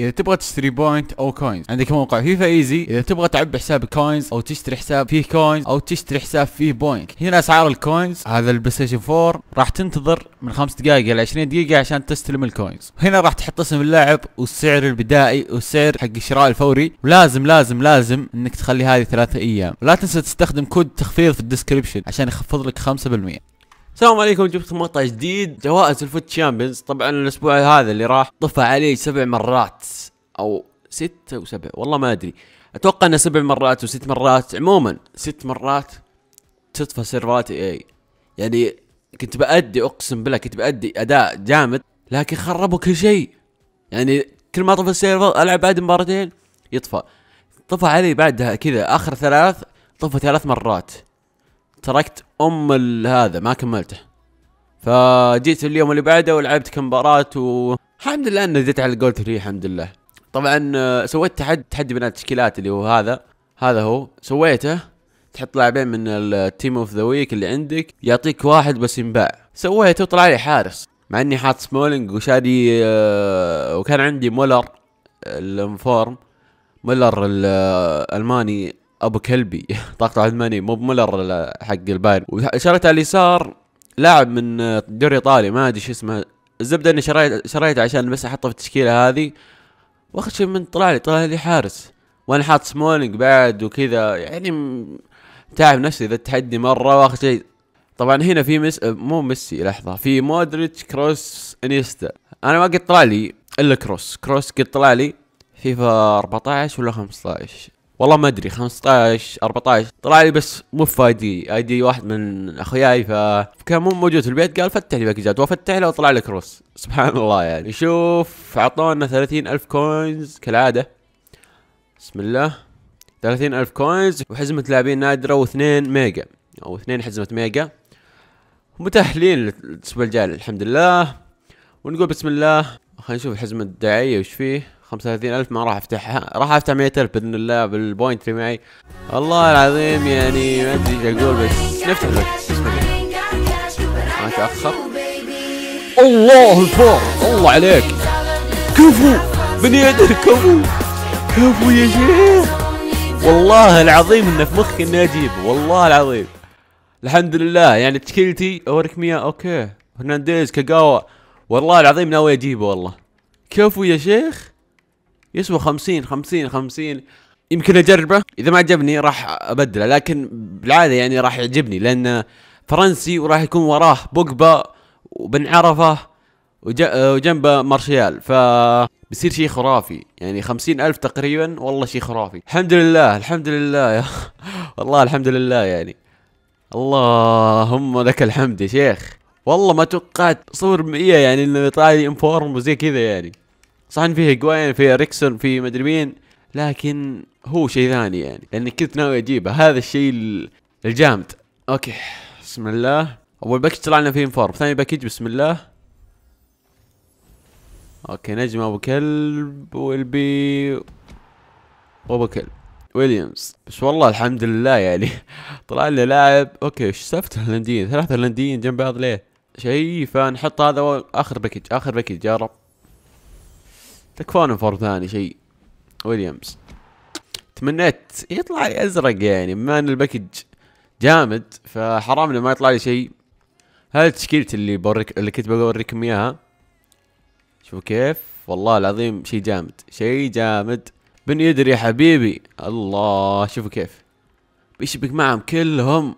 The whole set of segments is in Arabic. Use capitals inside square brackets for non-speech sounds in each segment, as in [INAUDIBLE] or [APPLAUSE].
اذا تبغى تشتري بوينت او كوينز عندك موقع فيفا ايزي اذا تبغى تعبي حساب كوينز او تشتري حساب فيه كوينز او تشتري حساب فيه بوينت هنا اسعار الكوينز هذا البلاي ستيشن 4 راح تنتظر من 5 دقائق الى 20 دقيقه عشان تستلم الكوينز هنا راح تحط اسم اللاعب والسعر البدائي والسعر حق الشراء الفوري ولازم لازم لازم انك تخلي هذه ثلاثة ايام لا تنسى تستخدم كود تخفيض في الديسكربشن عشان يخفض لك 5% السلام عليكم جبت مقطع جديد جوائز الفوت تشامبيونز طبعا الاسبوع هذا اللي راح طفى عليه سبع مرات او ست او سبع والله ما ادري اتوقع انه سبع مرات وست مرات عموما ست مرات تطفى سيرفرات اي اي يعني كنت بأدي اقسم بالله كنت بأدي اداء جامد لكن خربوا كل شيء يعني كل ما طفى السيرفر العب بعد مباراتين يطفى طفى علي بعدها كذا اخر ثلاث طفى ثلاث مرات تركت ام هذا ما كملته فجيت اليوم اللي بعده ولعبت كم مباراة والحمد لله اني زدت على الجولد 3 الحمد لله طبعا آه، سويت تحدي تحدي بناء التشكيلات اللي هو هذا هذا هو سويته تحط لاعبين من التيم اوف ذا ويك اللي عندك يعطيك واحد بس ينباع سويته وطلع لي حارس مع اني حاط سمولينج وشادي آه، وكان عندي مولر آه، الانفورم مولر الالماني ابو كلبي [LAUGHS] طاقته عثماني مو بمولر حق البايرن وشريته اليسار لاعب من الدوري الايطالي ما ادري شو اسمه الزبده اني شريت شريته عشان بس احطه في التشكيله هذه واخر شيء من طلع لي طلع لي حارس وانا حاط سمولينج بعد وكذا يعني تعب نفسي ذا التحدي مره واخر شيء طبعا هنا في مس مو ميسي لحظه في مودريتش كروس انيستا انا ما قد طلع لي الا كروس كروس قد طلع لي فيفا 14 ولا 15 والله ما ادري 15 14 طلع لي بس مو في اي دي اي دي واحد من اخوياي فكان مو موجود في البيت قال فتح لي باكجات وفتح له وطلع لي كروس [LAUGHS] سبحان الله يعني شوف اعطونا 30 الف كوينز كالعاده بسم الله 30 الف كوينز وحزمه لاعبين نادره واثنين ميجا او اثنين حزمه ميجا متاهلين الاسبوع الجاي الحمد لله ونقول بسم الله خلينا نشوف الحزمه الدعائيه وش فيه 35000 ما راح افتحها راح افتح 100000 باذن الله بالبوينت اللي معي والله العظيم يعني ما ادري ايش اقول بس نفتح بس الله ما تاخر الله الفار الله عليك كفو بني ادم كفو كفو يا شيخ والله العظيم انه في مخي اني اجيبه والله العظيم الحمد لله يعني تشكيلتي اوريك مياه اوكي هرنانديز كاغاوا والله العظيم ناوي اجيبه والله كفو يا شيخ يسوى 50 50 50 يمكن اجربه اذا ما عجبني راح ابدله لكن بالعاده يعني راح يعجبني لان فرنسي وراح يكون وراه بوجبا وبن عرفه وجنبه مارشيال ف بيصير شيء خرافي يعني خمسين ألف تقريبا والله شيء خرافي الحمد لله الحمد لله يا [LAUGHS] والله الحمد لله يعني اللهم لك الحمد يا شيخ والله ما توقعت صور مئية يعني انه لي انفورم وزي كذا يعني صح ان فيه هيجوين في ريكسون في مدري مين لكن هو شيء ثاني يعني لاني كنت ناوي اجيبه هذا الشيء الجامد اوكي بسم الله اول باكج طلع لنا فيه انفورم ثاني باكج بسم الله اوكي نجم ابو كلب والبي وابو كلب ويليامز بس والله الحمد لله يعني [LAUGHS] طلع لنا لاعب اوكي ايش سالفه الهولنديين ثلاثة هولنديين جنب بعض ليه؟ شيء فنحط هذا اخر باكج اخر باكج يا رب تكفون فور ثاني شيء ويليامز تمنيت يطلع لي ازرق يعني بما ان الباكج جامد فحرام انه ما يطلع لي شيء هذه تشكيلتي اللي بوريك اللي كنت بوريكم اياها شوفوا كيف والله العظيم شيء جامد شيء جامد بن يدر يا حبيبي الله شوفوا كيف بيشبك معهم كلهم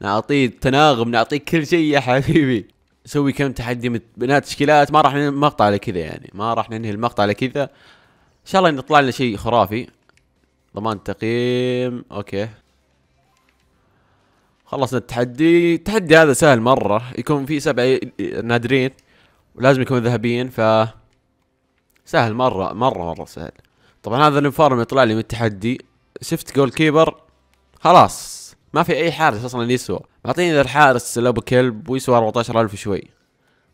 نعطيه تناغم نعطيه كل شيء يا حبيبي سوي كم تحدي من بناء تشكيلات ما راح ننهي المقطع على كذا يعني ما راح ننهي المقطع على كذا ان شاء الله يطلع لنا شيء خرافي ضمان تقييم اوكي خلصنا التحدي التحدي هذا سهل مرة يكون فيه سبعة نادرين ولازم يكون ذهبيين ف سهل مرة مرة مرة سهل طبعا هذا الانفارم يطلع لي من التحدي شفت جول كيبر خلاص ما في اي حارس اصلا يسوى معطيني ذا الحارس ابو كلب ويسوى 14000 شوي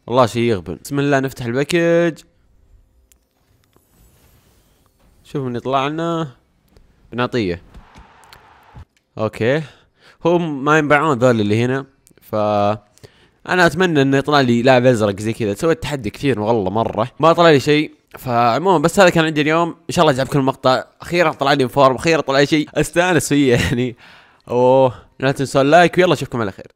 والله شيء يغبن بسم الله نفتح الباكج شوف من يطلع لنا بنعطيه اوكي هم ما ينباعون ذول اللي هنا ف انا اتمنى انه يطلع لي لاعب ازرق زي كذا سويت تحدي كثير والله مره ما طلع لي شيء فعموما بس هذا كان عندي اليوم ان شاء الله يعجبكم المقطع اخيرا طلع لي فورم اخيرا طلع لي شيء استانس فيه يعني اوه لا تنسوا اللايك ويلا اشوفكم على خير